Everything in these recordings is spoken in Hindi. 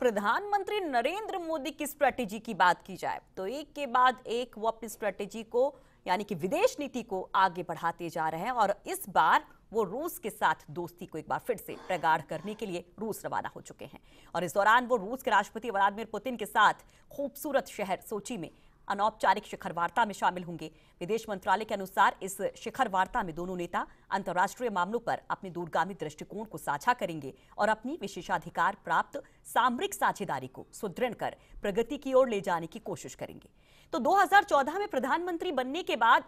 प्रधानमंत्री नरेंद्र मोदी की स्ट्रेटेजी की बात की जाए तो एक के बाद एक वो अपनी स्ट्रेटेजी को यानी कि विदेश नीति को आगे बढ़ाते जा रहे हैं और इस बार वो रूस के साथ दोस्ती को एक बार फिर से प्रगाढ़ करने के लिए रूस रवाना हो चुके हैं और इस दौरान वो रूस के राष्ट्रपति व्लादिमिर पुतिन के साथ खूबसूरत शहर सोची में अनौपचारिक शिखर वार्ता में शामिल होंगे विदेश मंत्रालय के अनुसार इस शिखर वार्ता में दोनों नेता अंतर्राष्ट्रीय मामलों पर अपने दूरगामी दृष्टिकोण को साझा करेंगे और अपनी विशेषाधिकार प्राप्त सामरिक साझेदारी को सुदृढ़ कर प्रगति की ओर ले जाने की कोशिश करेंगे तो दो में प्रधानमंत्री बनने के बाद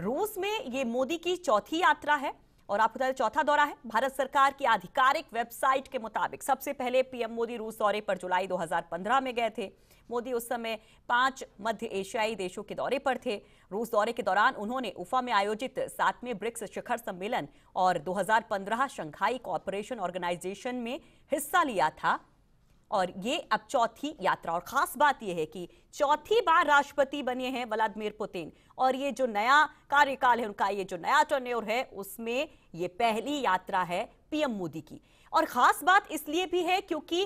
रूस में ये मोदी की चौथी यात्रा है और आपको बता चौथा दौरा है भारत सरकार की आधिकारिक वेबसाइट के मुताबिक सबसे पहले पीएम मोदी रूस दौरे पर जुलाई 2015 में गए थे मोदी उस समय पांच मध्य एशियाई देशों के दौरे पर थे रूस दौरे के दौरान उन्होंने उफा में आयोजित सातवें ब्रिक्स शिखर सम्मेलन और 2015 शंघाई कॉपोरेशन ऑर्गेनाइजेशन में हिस्सा लिया था और ये अब चौथी यात्रा और खास बात यह है कि चौथी बार राष्ट्रपति बने हैं व्लादिमिर पुतिन और ये जो नया कार्यकाल है उनका ये जो नया टर्न्योर है उसमें ये पहली यात्रा है पीएम मोदी की और खास बात इसलिए भी है क्योंकि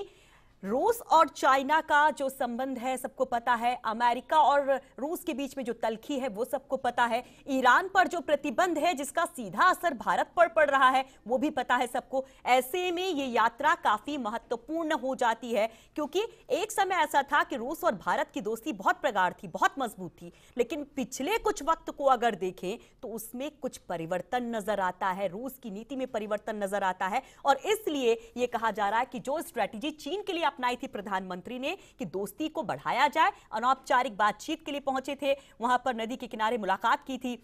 रूस और चाइना का जो संबंध है सबको पता है अमेरिका और रूस के बीच में जो तलखी है वो सबको पता है ईरान पर जो प्रतिबंध है जिसका सीधा असर भारत पर पड़ रहा है वो भी पता है सबको ऐसे में ये यात्रा काफी महत्वपूर्ण हो जाती है क्योंकि एक समय ऐसा था कि रूस और भारत की दोस्ती बहुत प्रगाढ़ थी बहुत मजबूत थी लेकिन पिछले कुछ वक्त को अगर देखें तो उसमें कुछ परिवर्तन नजर आता है रूस की नीति में परिवर्तन नजर आता है और इसलिए यह कहा जा रहा है कि जो स्ट्रैटेजी चीन के लिए अपनाई थी प्रधानमंत्री ने कि दोस्ती को बढ़ाया जाए अनौपचारिक बातचीत के लिए पहुंचे थे वहां पर नदी के किनारे मुलाकात की थी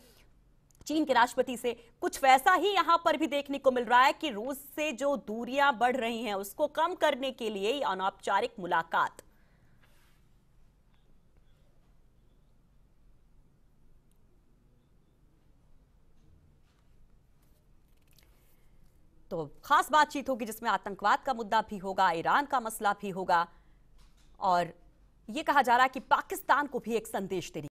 चीन के राष्ट्रपति से कुछ वैसा ही यहां पर भी देखने को मिल रहा है कि रूस से जो दूरियां बढ़ रही हैं उसको कम करने के लिए अनौपचारिक मुलाकात तो खास बातचीत होगी जिसमें आतंकवाद का मुद्दा भी होगा ईरान का मसला भी होगा और ये कहा जा रहा है कि पाकिस्तान को भी एक संदेश देने